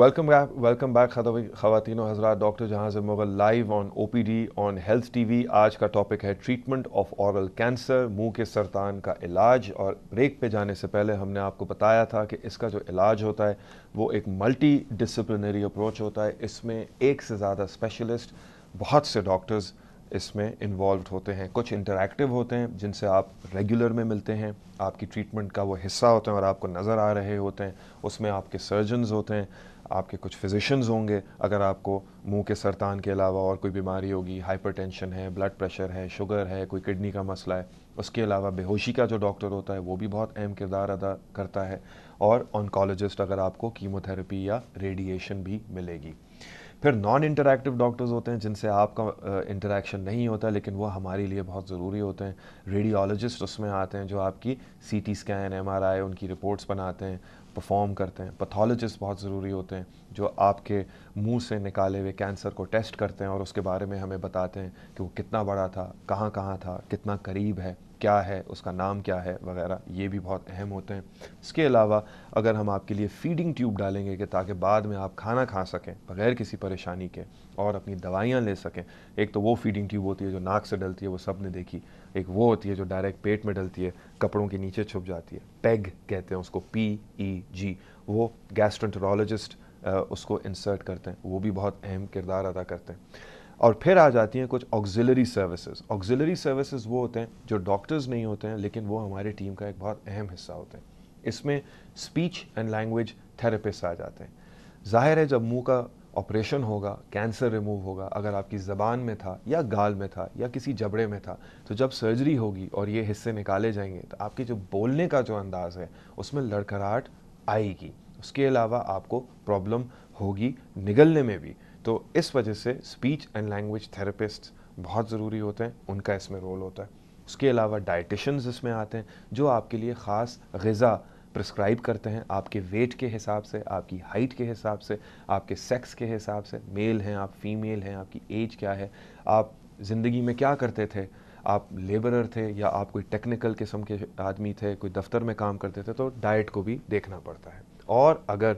Welcome welcome back खातिन हजरा doctor जहाज मुगल live on O P D on health T V आज का टॉपिक है ट्रीटमेंट ऑफ औरल कैंसर मुंह के सरतान का इलाज और ब्रेक पे जाने से पहले हमने आपको बताया था कि इसका जो इलाज होता है वो एक मल्टी डिसप्लिनरी अप्रोच होता है इसमें एक से ज़्यादा स्पेशलिस्ट बहुत से डॉक्टर्स इसमें इन्वॉल्व होते हैं कुछ इंटरेक्टिव होते हैं जिनसे आप रेगुलर में मिलते हैं आपकी ट्रीटमेंट का वो हिस्सा होते हैं और आपको नज़र आ रहे होते हैं उसमें आपके सर्जन्स होते हैं आपके कुछ फिजिशियंस होंगे अगर आपको मुंह के सरतान के अलावा और कोई बीमारी होगी हाइपरटेंशन है ब्लड प्रेशर है शुगर है कोई किडनी का मसला है उसके अलावा बेहोशी का जो डॉक्टर होता है वो भी बहुत अहम किरदार अदा करता है और ऑनकोलॉजिस्ट अगर आपको कीमोथेरेपी या रेडिएशन भी मिलेगी फिर नॉन इंटरेक्टिव डॉक्टर्स होते हैं जिनसे आपका इंटरेक्शन नहीं होता लेकिन वो हमारे लिए बहुत ज़रूरी होते हैं रेडियोलॉजिस्ट उसमें आते हैं जो आपकी सीटी स्कैन एमआरआई उनकी रिपोर्ट्स बनाते हैं परफॉर्म करते हैं पैथोलॉजिस्ट बहुत ज़रूरी होते हैं जो आपके मुंह से निकाले हुए कैंसर को टेस्ट करते हैं और उसके बारे में हमें बताते हैं कि वो कितना बड़ा था कहाँ कहाँ था कितना करीब है क्या है उसका नाम क्या है वगैरह ये भी बहुत अहम होते हैं इसके अलावा अगर हम आपके लिए फीडिंग ट्यूब डालेंगे कि ताकि बाद में आप खाना खा सकें बगैर किसी परेशानी के और अपनी दवाइयाँ ले सकें एक तो वो फीडिंग ट्यूब होती है जो नाक से डलती है वो सब ने देखी एक वो होती है जो डायरेक्ट पेट में डलती है कपड़ों के नीचे छुप जाती है पेग कहते हैं उसको पी ई जी वो गैस्ट्रेंटरोलॉजिस्ट उसको इंसर्ट करते हैं वो भी बहुत अहम किरदार अदा करते हैं और फिर आ जाती हैं कुछ ऑक्जिलरी सर्विसेज ऑक्जिलरी सर्विसेज वो होते हैं जो डॉक्टर्स नहीं होते हैं लेकिन वो हमारी टीम का एक बहुत अहम हिस्सा होते हैं इसमें स्पीच एंड लैंग्वेज थेरेपिस्ट आ जाते हैं जाहिर है जब मुंह का ऑपरेशन होगा कैंसर रिमूव होगा अगर आपकी ज़बान में था या गाल में था या किसी जबड़े में था तो जब सर्जरी होगी और ये हिस्से निकाले जाएंगे तो आपके जो बोलने का जो अंदाज़ है उसमें लड़खड़ाहट आएगी उसके अलावा आपको प्रॉब्लम होगी निगलने में भी तो इस वजह से स्पीच एंड लैंग्वेज थेरेपिस्ट बहुत ज़रूरी होते हैं उनका इसमें रोल होता है उसके अलावा डाइटिशन्स इसमें आते हैं जो आपके लिए ख़ास गज़ा प्रिस्क्राइब करते हैं आपके वेट के हिसाब से आपकी हाइट के हिसाब से आपके सेक्स के हिसाब से मेल हैं आप फीमेल हैं आपकी एज क्या है आप ज़िंदगी में क्या करते थे आप लेबरर थे या आप कोई टेक्निकल किस्म के आदमी थे कोई दफ्तर में काम करते थे तो डाइट को भी देखना पड़ता है और अगर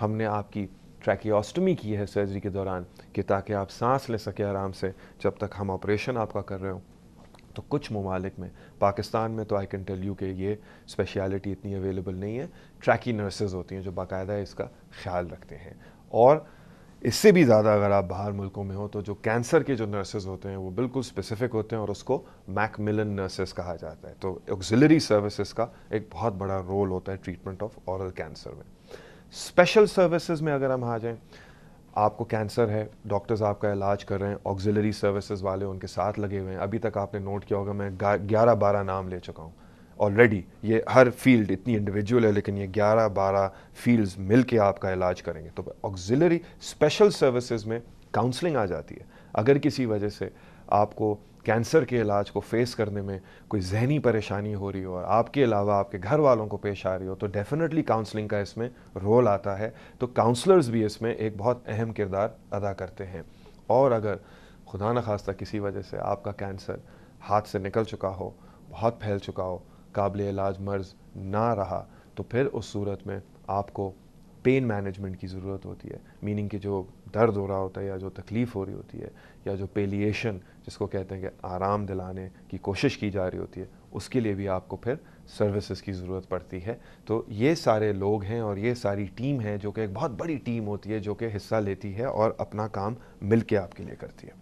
हमने आपकी ट्रैकियोस्टमी की है सर्जरी के दौरान कि ताकि आप सांस ले सकें आराम से जब तक हम ऑपरेशन आपका कर रहे हो तो कुछ ममालिक में पाकिस्तान में तो आई कैन टेल यू कि ये स्पेशलिटी इतनी अवेलेबल नहीं है ट्रैकी नर्सेज होती हैं जो बाकायदा इसका ख्याल रखते हैं और इससे भी ज़्यादा अगर आप बाहर मुल्कों में हो तो जो कैंसर के जो नर्सेज होते हैं वो बिल्कुल स्पेसिफिक होते हैं और उसको मैकमिलन नर्सेज कहा जाता है तो एक्जिलरी सर्विसेज का एक बहुत बड़ा रोल होता है ट्रीटमेंट ऑफ औरल कैंसर में स्पेशल सर्विसेज में अगर हम आ जाएं आपको कैंसर है डॉक्टर्स आपका इलाज कर रहे हैं ऑक्जिलरी सर्विसेज वाले उनके साथ लगे हुए हैं अभी तक आपने नोट किया होगा मैं ग्यारह बारह नाम ले चुका हूँ ऑलरेडी ये हर फील्ड इतनी इंडिविजुअल है लेकिन ये ग्यारह बारह फील्ड मिल के आपका इलाज करेंगे तो ऑक्जिलरी स्पेशल सर्विसेज में काउंसलिंग आ जाती है अगर किसी वजह से आपको कैंसर के इलाज को फेस करने में कोई जहनी परेशानी हो रही हो और आपके अलावा आपके घर वालों को पेश आ रही हो तो डेफिनेटली काउंसलिंग का इसमें रोल आता है तो काउंसलर्स भी इसमें एक बहुत अहम किरदार अदा करते हैं और अगर खुदा न खास्ता किसी वजह से आपका कैंसर हाथ से निकल चुका हो बहुत फैल चुका हो काबिल इलाज मर्ज ना रहा तो फिर उस सूरत में आपको पेन मैनेजमेंट की ज़रूरत होती है मीनिंग कि जो दर्द हो रहा होता है या जो तकलीफ़ हो रही होती है या जो पेलिएशन जिसको कहते हैं कि आराम दिलाने की कोशिश की जा रही होती है उसके लिए भी आपको फिर सर्विसेज की ज़रूरत पड़ती है तो ये सारे लोग हैं और ये सारी टीम है जो कि एक बहुत बड़ी टीम होती है जो कि हिस्सा लेती है और अपना काम मिल के आपके लिए करती है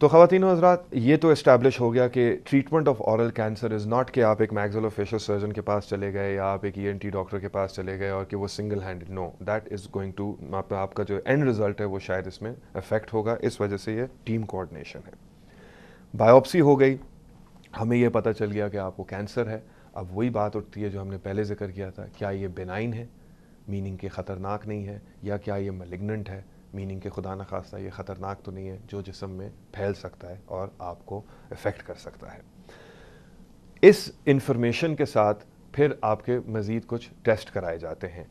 तो खातन हजरात ये तो इस्टेब्लिश हो गया कि treatment of oral cancer is not कि आप एक मैगजलो फेशल सर्जन के पास चले गए या आप एक ई एन टी डॉक्टर के पास चले गए और कि वो single hand no that is going to आपका जो एंड रिजल्ट है वो शायद इसमें अफेक्ट होगा इस वजह से ये टीम कोऑर्डिनेशन है बायोप्सी हो गई हमें ये पता चल गया कि आपको कैंसर है अब वही बात उठती है जो हमने पहले जिक्र किया था क्या ये बेनाइन है मीनिंग के ख़तरनाक नहीं है या क्या ये मलिग्नेंट है मीनिंग के खुदा न खास्ता ये ख़तरनाक तो नहीं है जो जिसम में फैल सकता है और आपको इफ़ेक्ट कर सकता है इस इंफॉर्मेशन के साथ फिर आपके मज़ीद कुछ टेस्ट कराए जाते हैं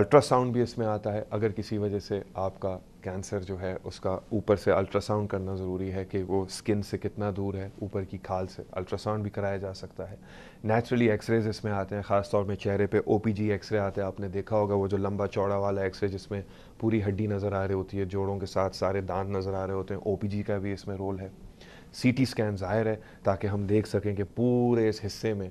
अल्ट्रासाउंड भी इसमें आता है अगर किसी वजह से आपका कैंसर जो है उसका ऊपर से अल्ट्रासाउंड करना ज़रूरी है कि वो स्किन से कितना दूर है ऊपर की खाल से अल्ट्रासाउंड भी कराया जा सकता है नेचुरली एक्सरेज इसमें आते हैं ख़ास तौर में चेहरे पे ओपीजी एक्सरे आते हैं आपने देखा होगा वो जो लंबा चौड़ा वाला एक्सरे जिसमें पूरी हड्डी नज़र आ रही होती है जोड़ों के साथ सारे दांत नज़र आ रहे होते हैं ओ का भी इसमें रोल है सी टी स्कैन ज़ाहिर है ताकि हम देख सकें कि पूरे इस हिस्से में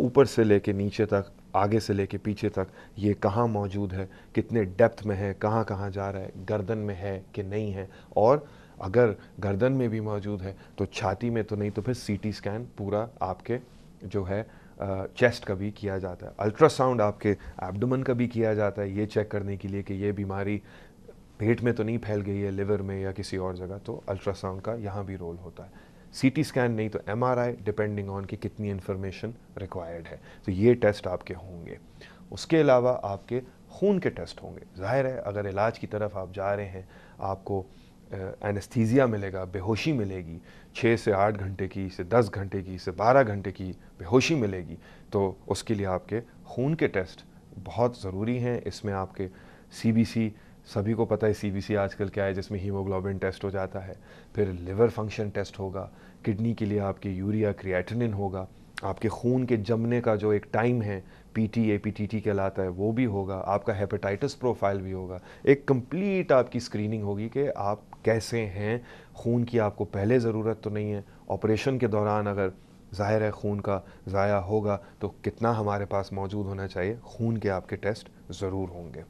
ऊपर से ले नीचे तक आगे से लेके पीछे तक ये कहाँ मौजूद है कितने डेप्थ में है कहाँ कहाँ जा रहा है गर्दन में है कि नहीं है और अगर गर्दन में भी मौजूद है तो छाती में तो नहीं तो फिर सीटी स्कैन पूरा आपके जो है चेस्ट का भी किया जाता है अल्ट्रासाउंड आपके एब्डोमन का भी किया जाता है ये चेक करने के लिए कि ये बीमारी पेट में तो नहीं फैल गई है लिवर में या किसी और जगह तो अल्ट्रासाउंड का यहाँ भी रोल होता है सीटी स्कैन नहीं तो एमआरआई डिपेंडिंग ऑन कि कितनी इन्फॉर्मेशन रिक्वायर्ड है तो ये टेस्ट आपके होंगे उसके अलावा आपके खून के टेस्ट होंगे जाहिर है अगर इलाज की तरफ आप जा रहे हैं आपको एनेस्थीजिया मिलेगा बेहोशी मिलेगी छः से आठ घंटे की से दस घंटे की से बारह घंटे की बेहोशी मिलेगी तो उसके लिए आपके खून के टेस्ट बहुत ज़रूरी हैं इसमें आपके सी सभी को पता है सी आजकल क्या है जिसमें हीमोग्लोबिन टेस्ट हो जाता है फिर लिवर फंक्शन टेस्ट होगा किडनी के लिए आपके यूरिया क्रिएटिनिन होगा आपके खून के जमने का जो एक टाइम है P T A P T T कहलाता है वो भी होगा आपका हेपेटाइटिस प्रोफाइल भी होगा एक कंप्लीट आपकी स्क्रीनिंग होगी कि आप कैसे हैं खून की आपको पहले ज़रूरत तो नहीं है ऑपरेशन के दौरान अगर ज़ाहिर है खून का ज़ाया होगा तो कितना हमारे पास मौजूद होना चाहिए खून के आपके टेस्ट ज़रूर होंगे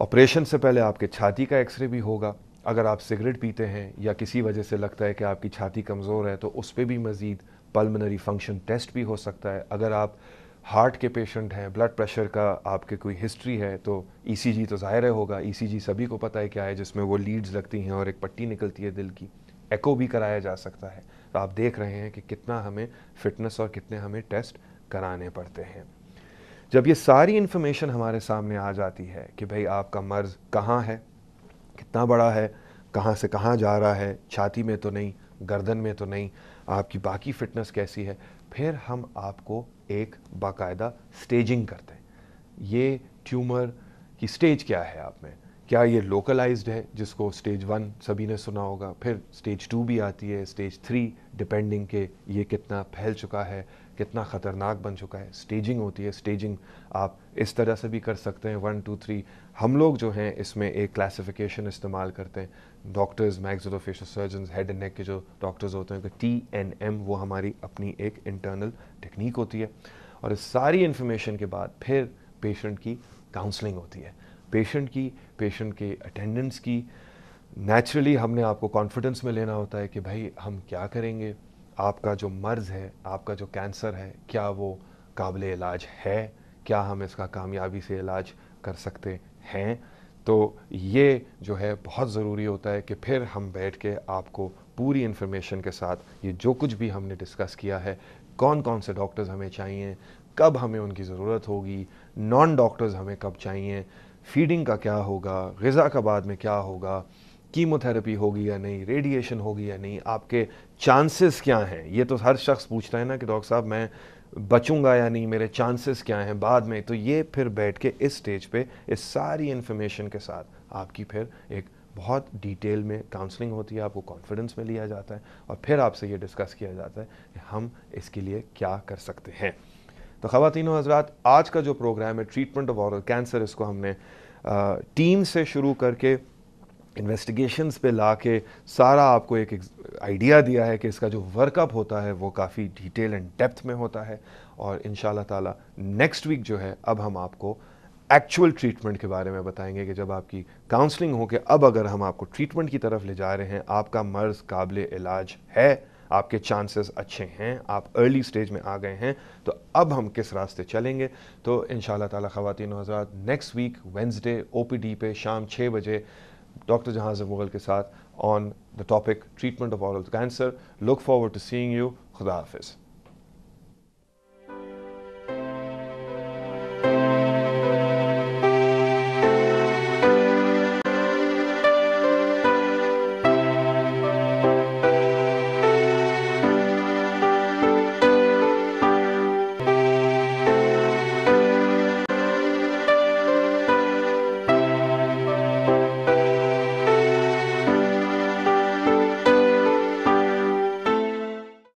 ऑपरेशन से पहले आपके छाती का एक्सरे भी होगा अगर आप सिगरेट पीते हैं या किसी वजह से लगता है कि आपकी छाती कमज़ोर है तो उस पर भी मज़ीद पल्मनरी फंक्शन टेस्ट भी हो सकता है अगर आप हार्ट के पेशेंट हैं ब्लड प्रेशर का आपके कोई हिस्ट्री है तो ई e तो ज़ाहिर है होगा ई e सभी को पता है क्या है जिसमें वो लीड्स लगती हैं और एक पट्टी निकलती है दिल की एको भी कराया जा सकता है तो आप देख रहे हैं कि कितना हमें फिटनेस और कितने हमें टेस्ट कराने पड़ते हैं जब ये सारी इन्फॉर्मेशन हमारे सामने आ जाती है कि भाई आपका मर्ज़ कहाँ है कितना बड़ा है कहाँ से कहाँ जा रहा है छाती में तो नहीं गर्दन में तो नहीं आपकी बाकी फिटनेस कैसी है फिर हम आपको एक बाकायदा स्टेजिंग करते हैं ये ट्यूमर की स्टेज क्या है आप में क्या ये लोकलाइज्ड है जिसको स्टेज वन सभी ने सुना होगा फिर स्टेज टू भी आती है स्टेज थ्री डिपेंडिंग के ये कितना फैल चुका है कितना ख़तरनाक बन चुका है स्टेजिंग होती है स्टेजिंग आप इस तरह से भी कर सकते हैं वन टू थ्री हम लोग जो हैं इसमें एक क्लासिफिकेशन इस्तेमाल करते हैं doctors maxillofacial surgeon head and neck के जो डॉक्टर्स होते हैं टी एन एम वो हमारी अपनी एक इंटरनल टेक्निक होती है और इस सारी इन्फॉर्मेशन के बाद फिर पेशेंट की काउंसलिंग होती है पेशेंट की पेशेंट के अटेंडेंस की नेचुरली हमने आपको कॉन्फिडेंस में लेना होता है कि भाई हम क्या करेंगे आपका जो मर्ज़ है आपका जो कैंसर है क्या वो काबिल इलाज है क्या हम इसका कामयाबी से इलाज कर सकते हैं तो ये जो है बहुत ज़रूरी होता है कि फिर हम बैठ के आपको पूरी इन्फॉर्मेशन के साथ ये जो कुछ भी हमने डिस्कस किया है कौन कौन से डॉक्टर्स हमें चाहिए कब हमें उनकी ज़रूरत होगी नॉन डॉक्टर्स हमें कब चाहिए फीडिंग का क्या होगा गज़ा का बाद में क्या होगा कीमोथेरेपी होगी या नहीं रेडिएशन होगी या नहीं आपके चांसेस क्या हैं ये तो हर शख्स पूछता है ना कि डॉक्टर साहब मैं बचूंगा या नहीं मेरे चांसेस क्या हैं बाद में तो ये फिर बैठ के इस स्टेज पे इस सारी इन्फॉर्मेशन के साथ आपकी फिर एक बहुत डिटेल में काउंसलिंग होती है आपको कॉन्फिडेंस में लिया जाता है और फिर आपसे ये डिस्कस किया जाता है कि हम इसके लिए क्या कर सकते हैं तो खातिन हजरात आज का जो प्रोग्राम है ट्रीटमेंट ऑफ ऑरल कैंसर इसको हमने टीम से शुरू करके इन्वेस्टिगेशंस पे ला के सारा आपको एक आइडिया दिया है कि इसका जो वर्कअप होता है वो काफ़ी डिटेल एंड डेप्थ में होता है और इन ताला नेक्स्ट वीक जो है अब हम आपको एक्चुअल ट्रीटमेंट के बारे में बताएंगे कि जब आपकी काउंसलिंग हो के अब अगर हम आपको ट्रीटमेंट की तरफ ले जा रहे हैं आपका मर्ज़ काबिल इलाज है आपके चांसेस अच्छे हैं आप अर्ली स्टेज में आ गए हैं तो अब हम किस रास्ते चलेंगे तो इन शाह तवातिन हज़रात नेक्स्ट वीक वेंसडे ओ पे शाम छः बजे Dr. Jahaz Mughal ke saath on the topic treatment of oral cancer. Look forward to seeing you. Khuda Hafiz.